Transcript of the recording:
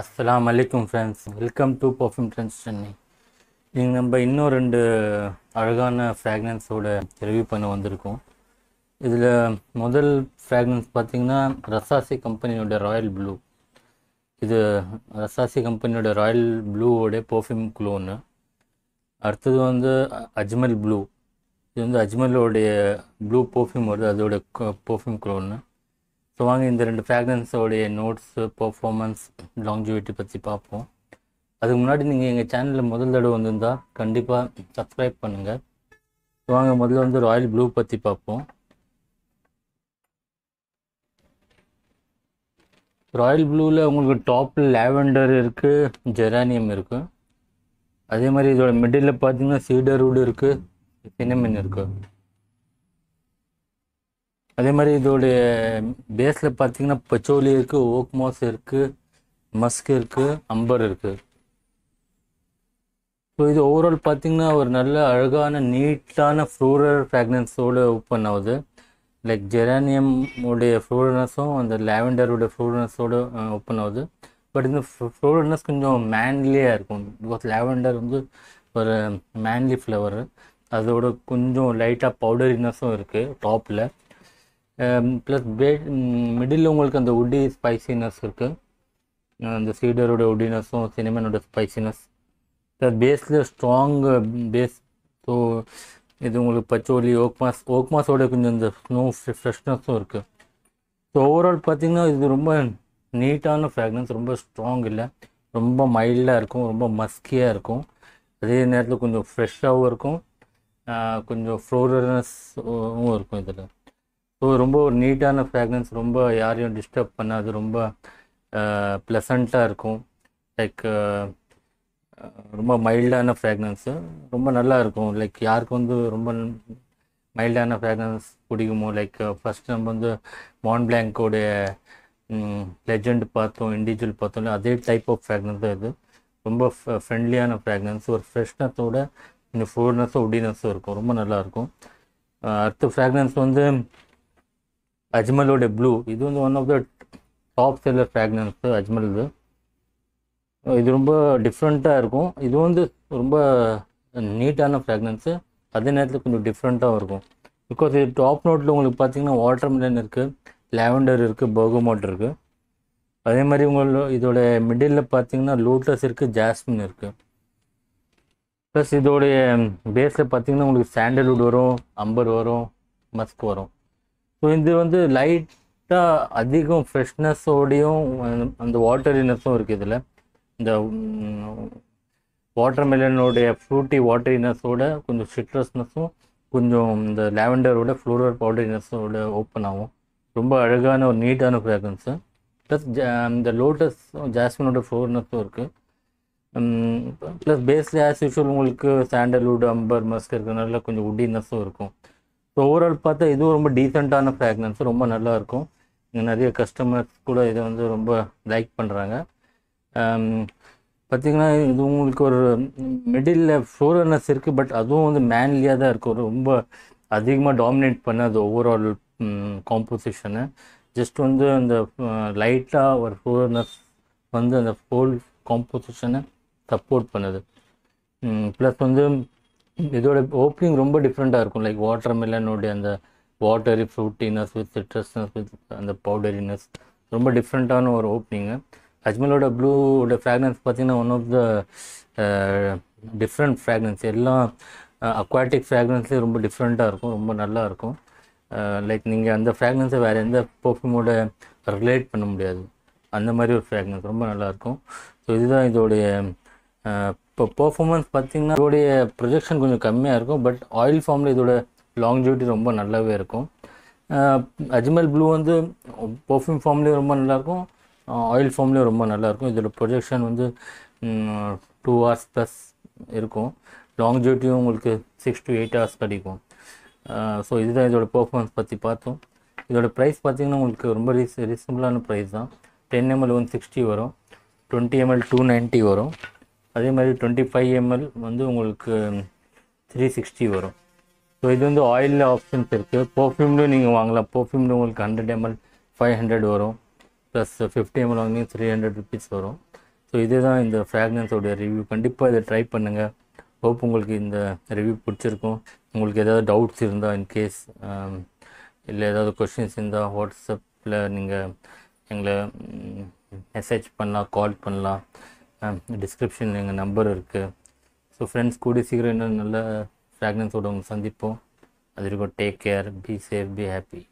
அஸ்லாம் வலைக்கும் friends welcome to perfume trends Chennai இங்கே நம்ம இன்னும் ரெண்டு அழகான ஃப்ராக்னன்ஸோட ரிவ்யூ பண்ண வந்திருக்கோம் இதில் முதல் ஃப்ராக்னன்ஸ் பார்த்தீங்கன்னா ரசாசி கம்பெனியோட ராயல் ப்ளூ இது ரசாசி கம்பெனியோட ராயல் ப்ளூவோட பர்ஃப்யூம் குளோன்னு அடுத்தது வந்து அஜ்மல் ப்ளூ இது வந்து அஜ்மலோடைய ப்ளூ பர்ஃப்யூம் வருது அதோட பர்ஃப்யூம் குளோன்னு ஸோ வாங்க இந்த ரெண்டு ஃப்ராக்ரன்ஸோடைய நோட்ஸு பர்ஃபார்மன்ஸ் லாங்ஜிவிட்டி பற்றி பார்ப்போம் அதுக்கு முன்னாடி நீங்கள் எங்கள் சேனலில் முதல் தடவை வந்திருந்தால் கண்டிப்பாக சப்ஸ்கிரைப் பண்ணுங்கள் ஸோ வாங்க முதல்ல வந்து ராயல் ப்ளூ பற்றி பார்ப்போம் ராயல் ப்ளூவில் உங்களுக்கு டாப்பில் லேவெண்டர் இருக்குது ஜெரானியம் இருக்குது அதே மாதிரி இதோட மிடில் பார்த்தீங்கன்னா சீடர் சீடர்வுட் இருக்குது சினமின் இருக்குது அதே மாதிரி இதோடைய பேஸில் பார்த்தீங்கன்னா பச்சோலி இருக்குது ஓக்மோஸ் இருக்குது மஸ்க் இருக்குது அம்பர் இருக்குது ஸோ இது ஓவரால் பார்த்திங்கன்னா ஒரு நல்ல அழகான நீட்டான ஃப்ளோரல் ஃப்ராக்னன்ஸோடு ஓப்பன் ஆகுது லைக் ஜெரானியம் உடைய ஃப்ளோரனஸும் அந்த லாவெண்டரோட ஃப்ளோரனஸோடு ஓப்பன் ஆகுது பட் இந்த ஃப்ளோரனஸ் கொஞ்சம் மேன்லியாக இருக்கும் பிகாஸ் லாவெண்டர் வந்து ஒரு மேன்லி ஃப்ளவர் அதோட கொஞ்சம் லைட்டாக பவுடரினஸும் இருக்குது டாப்பில் ப்ளஸ் பேட் மிடில் உங்களுக்கு அந்த உட்டி ஸ்பைசினஸ் இருக்குது அந்த சீடரோட உட்டினஸும் சினிமனோட spiciness plus basil strong base so இது உங்களுக்கு பச்சோலி ஓக்மாஸ் ஓக்மாஸோட கொஞ்சம் இந்த ஸ்னோ ஃப்ரெஷ்னஸும் இருக்குது ஸோ ஓவரால் பார்த்திங்கன்னா இது ரொம்ப நீட்டான ஃப்ராக்ரன்ஸ் ரொம்ப ஸ்ட்ராங் இல்லை ரொம்ப மைல்டாக இருக்கும் ரொம்ப மஸ்கியாக இருக்கும் அதே நேரத்தில் கொஞ்சம் ஃப்ரெஷ்ஷாகவும் இருக்கும் uh, கொஞ்சம் ஃப்ளோரல்னஸும் இருக்கும் இதில் ஸோ ரொம்ப ஒரு நீட்டான ஃப்ராக்ரன்ஸ் ரொம்ப யாரையும் டிஸ்டர்ப் பண்ணாது ரொம்ப ப்ளசண்ட்டாக இருக்கும் லைக் ரொம்ப மைல்டான ஃப்ராக்ரன்ஸு ரொம்ப நல்லா இருக்கும் லைக் யாருக்கு வந்து ரொம்ப மைல்டான ஃப்ராக்ரன்ஸ் பிடிக்குமோ லைக் ஃபஸ்ட் நம்ம வந்து மான் பிளாங்கோடைய லெஜண்ட் பார்த்தோம் இண்டிவிஜுவல் பார்த்தோம்னா அதே டைப் ஆஃப் ஃப்ராக்ரன்ஸ் தான் இது ரொம்ப ஃப்ரெண்ட்லியான ஃப்ராக்ரன்ஸ் ஒரு ஃப்ரெஷ்னஸோட இந்த ஃபோர்னஸும் உடினஸும் இருக்கும் ரொம்ப நல்லாயிருக்கும் அடுத்த ஃப்ராக்ரன்ஸ் வந்து ப்ளூ இது வந்து one of the top seller fragrance Ajmal இது ரொம்ப டிஃப்ரெண்ட்டாக இருக்கும் இது வந்து ரொம்ப நீட்டான ஃப்ராக்னன்ஸு அதே நேரத்தில் கொஞ்சம் டிஃப்ரெண்ட்டாகவும் இருக்கும் பிகாஸ் இது டாப் நோட்டில் உங்களுக்கு பார்த்திங்கன்னா வாட்டர் மிலன் இருக்குது லாவெண்டர் இருக்குது பர்கமோட் இருக்குது அதே மாதிரி உங்கள் இதோட மிடில் பார்த்தீங்கன்னா லூட்லஸ் இருக்குது ஜாஸ்மின் இருக்குது ப்ளஸ் இதோடைய பேஸில் பார்த்தீங்கன்னா உங்களுக்கு சாண்டல்வுட் வரும் அம்பர் வரும் மஸ்க் வரும் ஸோ இது வந்து லைட்டாக அதிகம் ஃப்ரெஷ்னஸோடையும் அந்த வாட்டரினஸும் இருக்குது இதில் இந்த வாட்டர்மெலனோடைய ஃப்ரூட்டி வாட்டரினஸோட கொஞ்சம் சிட்ரஸ்னஸும் கொஞ்சம் இந்த லேவெண்டரோட ஃப்ளோரல் பவுடரினஸோட ஓப்பன் ஆகும் ரொம்ப அழகான ஒரு நீட்டான ஃப்ராக்ரன்ஸு ப்ளஸ் இந்த லோட்டஸ் ஜாஸ்மினோட ஃப்ளோர்னஸும் இருக்குது ப்ளஸ் பேஸ் ஆஸ் யூஷுவல் உங்களுக்கு சாண்டல்வுட் அம்பர் மஸ்க் இருக்கிறதுனால கொஞ்சம் உட்டினஸும் இருக்கும் ஸோ ஓவரால் பார்த்தா இதுவும் ரொம்ப டீசெண்டான ஃப்ராக்னன்ஸ் ரொம்ப நல்லாயிருக்கும் நிறைய கஸ்டமர்ஸ் கூட இதை வந்து ரொம்ப லைக் பண்ணுறாங்க um, பார்த்திங்கன்னா இது உங்களுக்கு ஒரு மிடில் ஃப்ளோரனஸ் இருக்குது பட் அதுவும் வந்து மேன்லியாக தான் இருக்கும் ரொம்ப அதிகமாக டாமினேட் பண்ணாது ஓவரால் காம்போசிஷனை ஜஸ்ட் வந்து அந்த லைட்டாக ஒரு ஃப்ளோரனஸ் வந்து அந்த ஃபோல் காம்போசிஷனை சப்போர்ட் பண்ணுது ப்ளஸ் வந்து இதோட ஓப்பனிங் ரொம்ப டிஃப்ரெண்ட்டாக இருக்கும் லைக் வாட்டர் மெலனுடைய அந்த watery fruitiness with citrusness with அந்த பவுடரினஸ் ரொம்ப டிஃப்ரெண்ட்டான ஒரு ஓப்பனிங்கு அஜ்மலோட ப்ளூவோட ஃப்ராக்ரன்ஸ் பார்த்திங்கன்னா one of the different fragrance எல்லாம் அக்வாட்டிக் ஃப்ராக்ரன்ஸே ரொம்ப டிஃப்ரெண்ட்டாக இருக்கும் ரொம்ப நல்லா இருக்கும் லைக் நீங்கள் அந்த ஃப்ராக்ரன்ஸை வேறு எந்த பர்ஃப்யூமோட ரிலேட் பண்ண முடியாது அந்த மாதிரி ஒரு ஃப்ராக்ரன்ஸ் ரொம்ப நல்லாயிருக்கும் ஸோ இதுதான் இதோடைய இப்போ பர்ஃபார்மன்ஸ் பார்த்தீங்கன்னா இதோடைய ப்ரொஜெக்ஷன் கொஞ்சம் கம்மியாக இருக்கும் பட் ஆயில் ஃபார்மில் இதோட லாங் ஜூட்டி ரொம்ப நல்லாவே இருக்கும் அஜ்மல் ப்ளூ வந்து பர்ஃப்யூம் ஃபார்ம்லேயும் ரொம்ப நல்லாயிருக்கும் ஆயில் ஃபார்ம்லேயும் ரொம்ப நல்லாயிருக்கும் இதோட ப்ரொஜெக்ஷன் வந்து டூ ஹவர்ஸ் ப்ளஸ் இருக்கும் லாங் ஜூட்டியும் உங்களுக்கு சிக்ஸ் டு எயிட் ஹவர்ஸ் கிடைக்கும் ஸோ இதுதான் இதோட பர்ஃபார்மன்ஸ் பற்றி பார்த்தோம் இதோட ப்ரைஸ் பார்த்திங்கன்னா உங்களுக்கு ரொம்ப ரீஸ் ரீசனபிளான ப்ரைஸ் தான் டென் எம்எல் ஒன் சிக்ஸ்டி வரும் டுவெண்ட்டி எம்எல் டூ நைன்ட்டி வரும் அதே மாதிரி டுவெண்ட்டி ஃபைவ் எம்எல் வந்து உங்களுக்கு த்ரீ சிக்ஸ்டி வரும் ஸோ இது வந்து ஆயிலில் ஆப்ஷன்ஸ் இருக்குது பர்ஃப்யூம்லையும் நீங்கள் வாங்கலாம் பர்ஃப்யூம்ல உங்களுக்கு ஹண்ட்ரட் எம்எல் ஃபைவ் ஹண்ட்ரட் வரும் ப்ளஸ் ஃபிஃப்டி எம்எல் வாங்கினீங்க த்ரீ ஹண்ட்ரட் ருபீஸ் வரும் ஸோ இதுதான் இந்த ஃப்ராக்னன்ஸோடைய ரிவ்யூ கண்டிப்பாக இதை ட்ரை பண்ணுங்கள் ஹோப் உங்களுக்கு இந்த ரிவ்யூ பிடிச்சிருக்கும் உங்களுக்கு ஏதாவது டவுட்ஸ் இருந்தால் இன்கேஸ் um, இல்லை ஏதாவது கொஷின்ஸ் இருந்தால் வாட்ஸ்அப்பில் நீங்கள் எங்களை மெசேஜ் பண்ணலாம் கால் பண்ணலாம் டிஸ்கிரிப்ஷன் எங்கள் நம்பர் இருக்குது ஸோ ஃப்ரெண்ட்ஸ் கூடிய சீக்கிரம் இன்னும் நல்ல ஃப்ராக்னன்ஸோட சந்திப்போம் அது இருக்கும் take care be safe be happy